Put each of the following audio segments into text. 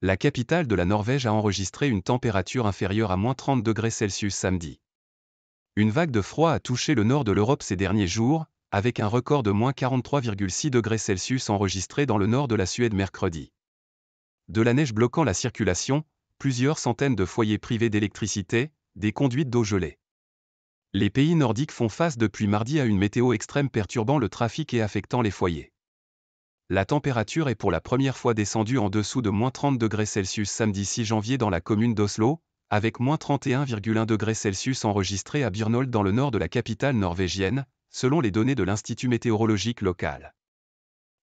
la capitale de la Norvège a enregistré une température inférieure à moins 30 degrés Celsius samedi. Une vague de froid a touché le nord de l'Europe ces derniers jours, avec un record de moins 43,6 degrés Celsius enregistré dans le nord de la Suède mercredi. De la neige bloquant la circulation, plusieurs centaines de foyers privés d'électricité, des conduites d'eau gelée. Les pays nordiques font face depuis mardi à une météo extrême perturbant le trafic et affectant les foyers la température est pour la première fois descendue en dessous de moins 30 degrés Celsius samedi 6 janvier dans la commune d'Oslo, avec moins 31,1 degrés Celsius à Birnold dans le nord de la capitale norvégienne, selon les données de l'Institut météorologique local.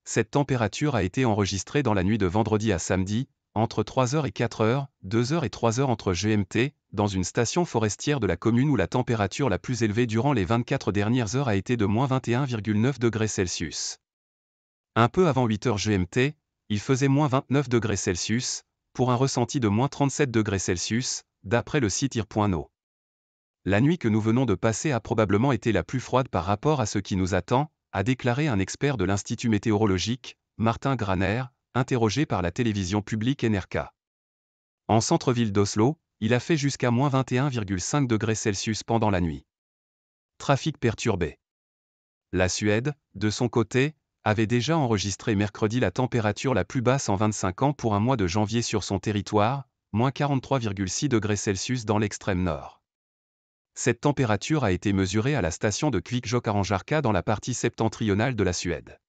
Cette température a été enregistrée dans la nuit de vendredi à samedi, entre 3h et 4h, 2h et 3h entre GMT, dans une station forestière de la commune où la température la plus élevée durant les 24 dernières heures a été de moins 21,9 degrés Celsius. Un peu avant 8 h GMT, il faisait moins 29 degrés Celsius, pour un ressenti de moins 37 degrés Celsius, d'après le site ir.no. La nuit que nous venons de passer a probablement été la plus froide par rapport à ce qui nous attend, a déclaré un expert de l'Institut météorologique, Martin Graner, interrogé par la télévision publique NRK. En centre-ville d'Oslo, il a fait jusqu'à moins 21,5 degrés Celsius pendant la nuit. Trafic perturbé. La Suède, de son côté, avait déjà enregistré mercredi la température la plus basse en 25 ans pour un mois de janvier sur son territoire, moins 43,6 degrés Celsius dans l'extrême nord. Cette température a été mesurée à la station de Kvikjokaranjarka dans la partie septentrionale de la Suède.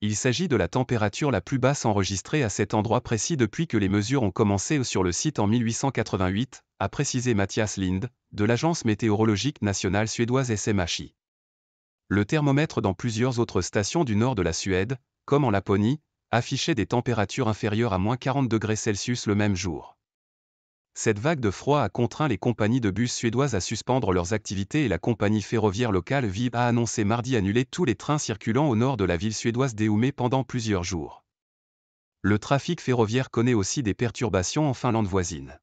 Il s'agit de la température la plus basse enregistrée à cet endroit précis depuis que les mesures ont commencé sur le site en 1888, a précisé Mathias Lind, de l'Agence météorologique nationale suédoise SMHI le thermomètre dans plusieurs autres stations du nord de la Suède, comme en Laponie, affichait des températures inférieures à moins 40 degrés Celsius le même jour. Cette vague de froid a contraint les compagnies de bus suédoises à suspendre leurs activités et la compagnie ferroviaire locale VIB a annoncé mardi annuler tous les trains circulant au nord de la ville suédoise d'Eumé pendant plusieurs jours. Le trafic ferroviaire connaît aussi des perturbations en Finlande voisine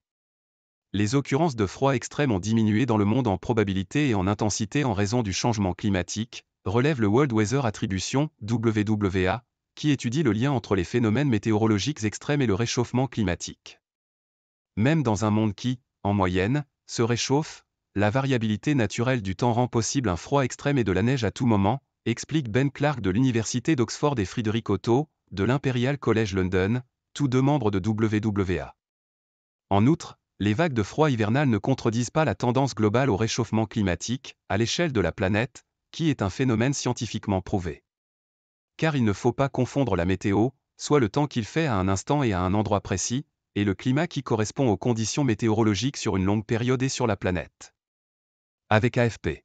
les occurrences de froid extrêmes ont diminué dans le monde en probabilité et en intensité en raison du changement climatique, relève le World Weather Attribution, WWA, qui étudie le lien entre les phénomènes météorologiques extrêmes et le réchauffement climatique. Même dans un monde qui, en moyenne, se réchauffe, la variabilité naturelle du temps rend possible un froid extrême et de la neige à tout moment, explique Ben Clark de l'Université d'Oxford et Friedrich Otto, de l'Imperial College London, tous deux membres de WWA. En outre, les vagues de froid hivernal ne contredisent pas la tendance globale au réchauffement climatique, à l'échelle de la planète, qui est un phénomène scientifiquement prouvé. Car il ne faut pas confondre la météo, soit le temps qu'il fait à un instant et à un endroit précis, et le climat qui correspond aux conditions météorologiques sur une longue période et sur la planète. Avec AFP.